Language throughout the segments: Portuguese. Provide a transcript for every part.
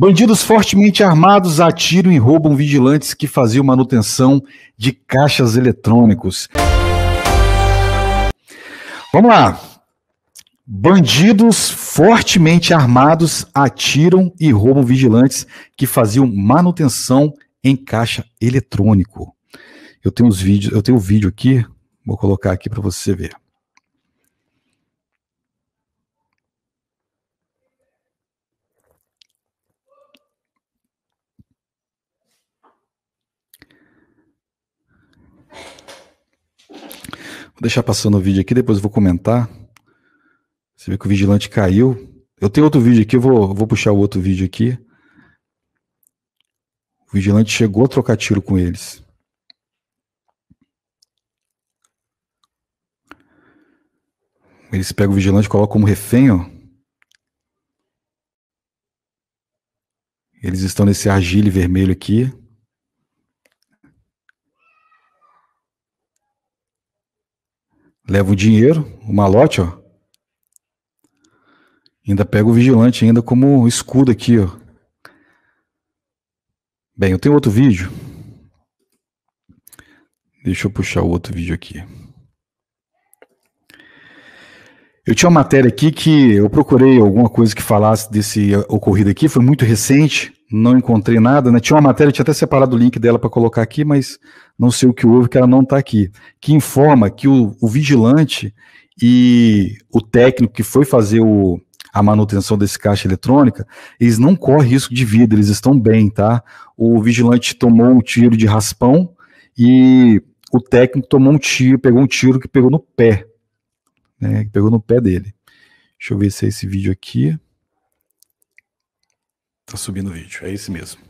Bandidos fortemente armados atiram e roubam vigilantes que faziam manutenção de caixas eletrônicos. Vamos lá. Bandidos fortemente armados atiram e roubam vigilantes que faziam manutenção em caixa eletrônico. Eu tenho os vídeos, eu tenho o um vídeo aqui, vou colocar aqui para você ver. Vou deixar passando o vídeo aqui, depois eu vou comentar. Você vê que o vigilante caiu. Eu tenho outro vídeo aqui, eu vou, vou puxar o outro vídeo aqui. O vigilante chegou a trocar tiro com eles. Eles pegam o vigilante e colocam como refém, ó. Eles estão nesse argile vermelho aqui. Leva o dinheiro, o malote, ó. Ainda pega o vigilante, ainda como escudo aqui, ó. Bem, eu tenho outro vídeo. Deixa eu puxar o outro vídeo aqui. Eu tinha uma matéria aqui que eu procurei alguma coisa que falasse desse ocorrido aqui, foi muito recente não encontrei nada, né? Tinha uma matéria, tinha até separado o link dela para colocar aqui, mas não sei o que houve, que ela não está aqui. Que informa que o, o, vigilante e o técnico que foi fazer o, a manutenção desse caixa eletrônica, eles não correm risco de vida, eles estão bem, tá? O vigilante tomou um tiro de raspão e o técnico tomou um tiro, pegou um tiro que pegou no pé, né? pegou no pé dele. Deixa eu ver se é esse vídeo aqui. Tá subindo o vídeo, é esse mesmo.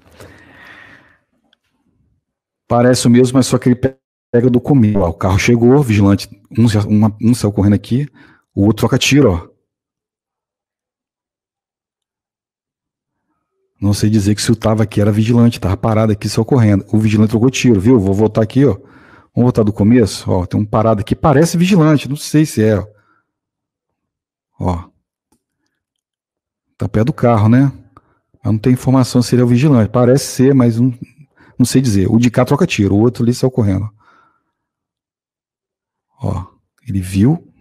Parece o mesmo, mas só que ele pega do começo. O carro chegou, vigilante, um, um, um saiu correndo aqui, o outro troca tiro, ó. Não sei dizer que se o tava aqui era vigilante, tava parado aqui só correndo. O vigilante trocou tiro, viu? Vou voltar aqui, ó. Vamos voltar do começo, ó. Tem um parado aqui, parece vigilante, não sei se é. Ó. Tá perto do carro, né? Eu não tenho informação se ele é o vigilante. Parece ser, mas não, não sei dizer. O de cá troca tiro, o outro ali saiu correndo. Ó, ele viu,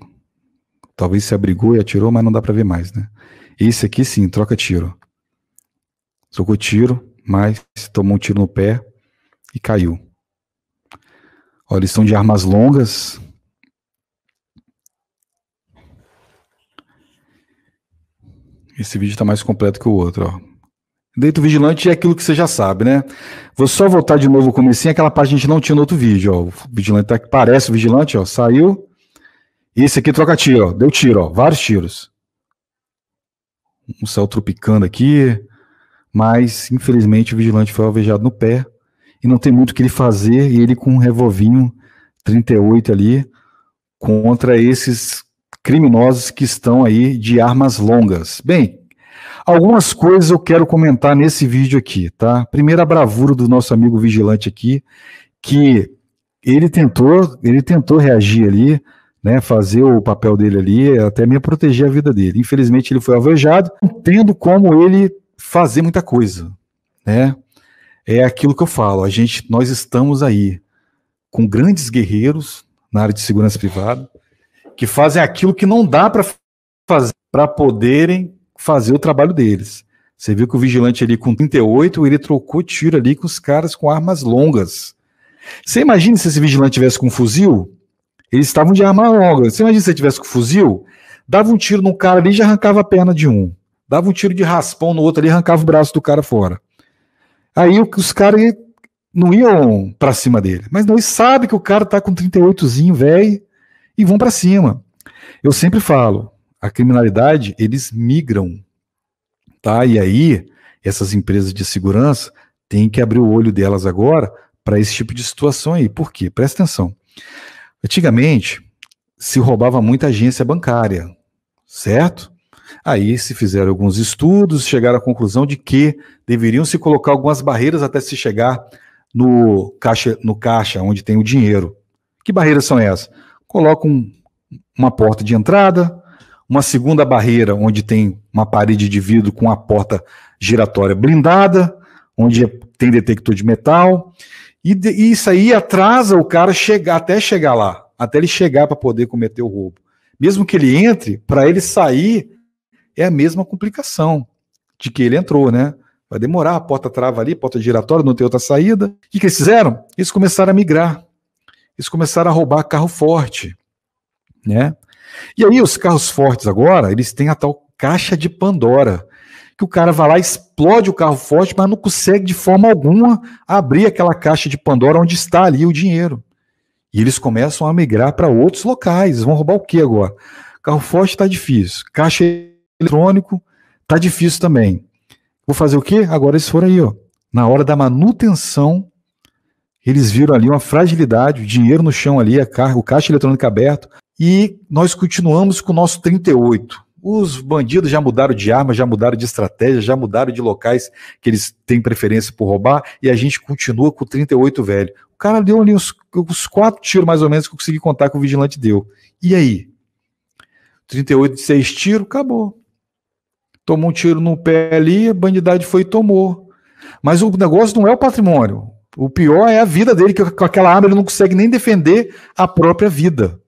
talvez se abrigou e atirou, mas não dá para ver mais, né? Esse aqui sim, troca tiro. Trocou tiro, mas tomou um tiro no pé e caiu. Ó, eles são de armas longas. Esse vídeo está mais completo que o outro, ó. Dentro vigilante é aquilo que você já sabe, né? Vou só voltar de novo o comecinho, aquela parte a gente não tinha no outro vídeo, ó. O vigilante tá aqui, parece o vigilante, ó, saiu. E esse aqui troca tiro, ó. Deu tiro, ó, vários tiros. Um céu tropicando aqui, mas infelizmente o vigilante foi alvejado no pé e não tem muito o que ele fazer, e ele com um revolvinho 38 ali contra esses criminosos que estão aí de armas longas. Bem, Algumas coisas eu quero comentar nesse vídeo aqui, tá? Primeiro a bravura do nosso amigo vigilante aqui, que ele tentou, ele tentou reagir ali, né, fazer o papel dele ali, até mesmo proteger a vida dele. Infelizmente ele foi alvejado, tendo como ele fazer muita coisa, né? É aquilo que eu falo, a gente nós estamos aí com grandes guerreiros na área de segurança privada que fazem aquilo que não dá para fazer para poderem fazer o trabalho deles. Você viu que o vigilante ali com 38, ele trocou tiro ali com os caras com armas longas. Você imagina se esse vigilante tivesse com um fuzil? Eles estavam de arma longa. Você imagina se ele tivesse com um fuzil? Dava um tiro num cara ali e já arrancava a perna de um. Dava um tiro de raspão no outro ali e arrancava o braço do cara fora. Aí os caras não iam para cima dele. Mas não, eles sabem que o cara tá com 38zinho, velho, e vão para cima. Eu sempre falo, a criminalidade, eles migram, tá? E aí, essas empresas de segurança têm que abrir o olho delas agora para esse tipo de situação aí. Por quê? Presta atenção. Antigamente, se roubava muita agência bancária, certo? Aí se fizeram alguns estudos, chegaram à conclusão de que deveriam se colocar algumas barreiras até se chegar no caixa, no caixa onde tem o dinheiro. Que barreiras são essas? Colocam uma porta de entrada, uma segunda barreira onde tem uma parede de vidro com a porta giratória blindada, onde tem detector de metal, e, de, e isso aí atrasa o cara chegar até chegar lá, até ele chegar para poder cometer o roubo. Mesmo que ele entre, para ele sair é a mesma complicação de que ele entrou, né? Vai demorar, a porta trava ali, porta giratória, não tem outra saída. O que, que eles fizeram? Eles começaram a migrar. Eles começaram a roubar carro forte, né? E aí os carros fortes agora, eles têm a tal caixa de Pandora, que o cara vai lá, explode o carro forte, mas não consegue de forma alguma abrir aquela caixa de Pandora onde está ali o dinheiro. E eles começam a migrar para outros locais. Vão roubar o que agora? Carro forte está difícil. Caixa eletrônico está difícil também. Vou fazer o quê? Agora eles foram aí, ó. Na hora da manutenção, eles viram ali uma fragilidade, o dinheiro no chão ali, a ca o caixa eletrônico aberto, e nós continuamos com o nosso 38. Os bandidos já mudaram de arma, já mudaram de estratégia, já mudaram de locais que eles têm preferência por roubar, e a gente continua com o 38 velho. O cara deu ali uns, uns quatro tiros, mais ou menos, que eu consegui contar que o vigilante deu. E aí? 38 de seis tiros, acabou. Tomou um tiro no pé ali, a bandidade foi e tomou. Mas o negócio não é o patrimônio. O pior é a vida dele, que com aquela arma ele não consegue nem defender a própria vida.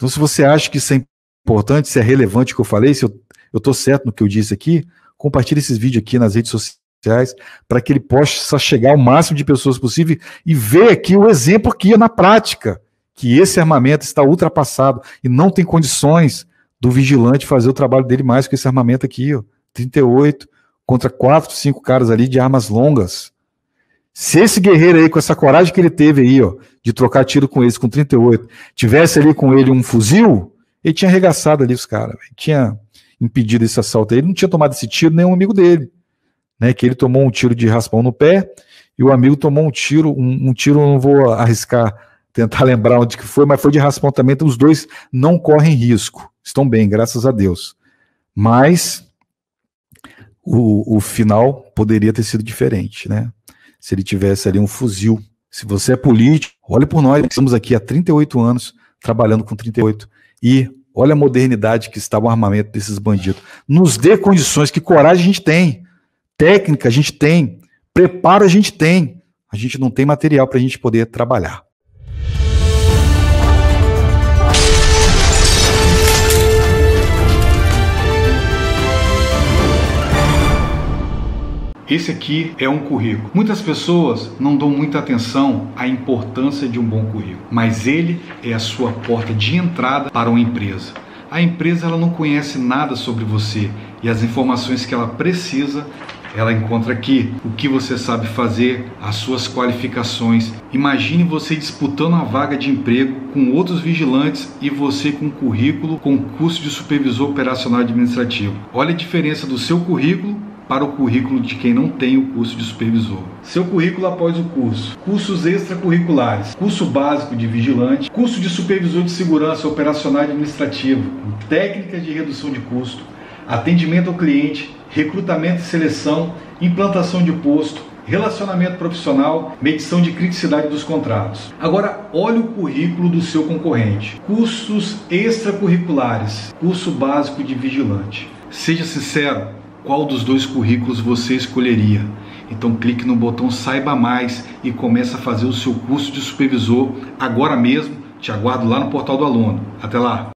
Então, se você acha que isso é importante, se é relevante o que eu falei, se eu estou certo no que eu disse aqui, compartilhe esses vídeos aqui nas redes sociais para que ele possa chegar ao máximo de pessoas possível e ver aqui o exemplo que é na prática, que esse armamento está ultrapassado e não tem condições do vigilante fazer o trabalho dele mais com esse armamento aqui, ó, 38 contra quatro, cinco caras ali de armas longas. Se esse guerreiro aí, com essa coragem que ele teve aí, ó, de trocar tiro com eles com 38, tivesse ali com ele um fuzil, ele tinha arregaçado ali os caras, tinha impedido esse assalto aí. Ele não tinha tomado esse tiro, nenhum amigo dele. Né, que ele tomou um tiro de raspão no pé e o amigo tomou um tiro, um, um tiro, não vou arriscar tentar lembrar onde que foi, mas foi de raspão também. Então os dois não correm risco, estão bem, graças a Deus. Mas o, o final poderia ter sido diferente, né? se ele tivesse ali um fuzil. Se você é político, olhe por nós, estamos aqui há 38 anos trabalhando com 38 e olha a modernidade que está o armamento desses bandidos. Nos dê condições, que coragem a gente tem, técnica a gente tem, preparo a gente tem, a gente não tem material para a gente poder trabalhar. Esse aqui é um currículo. Muitas pessoas não dão muita atenção à importância de um bom currículo, mas ele é a sua porta de entrada para uma empresa. A empresa ela não conhece nada sobre você e as informações que ela precisa ela encontra aqui o que você sabe fazer, as suas qualificações. Imagine você disputando a vaga de emprego com outros vigilantes e você com currículo com curso de supervisor operacional administrativo. Olha a diferença do seu currículo para o currículo de quem não tem o curso de supervisor. Seu currículo após o curso: cursos extracurriculares, curso básico de vigilante, curso de supervisor de segurança operacional e administrativo, técnicas de redução de custo, atendimento ao cliente, recrutamento e seleção, implantação de posto, relacionamento profissional, medição de criticidade dos contratos. Agora, olhe o currículo do seu concorrente. Cursos extracurriculares, curso básico de vigilante. Seja sincero, qual dos dois currículos você escolheria? Então clique no botão Saiba Mais e comece a fazer o seu curso de supervisor agora mesmo. Te aguardo lá no portal do aluno. Até lá!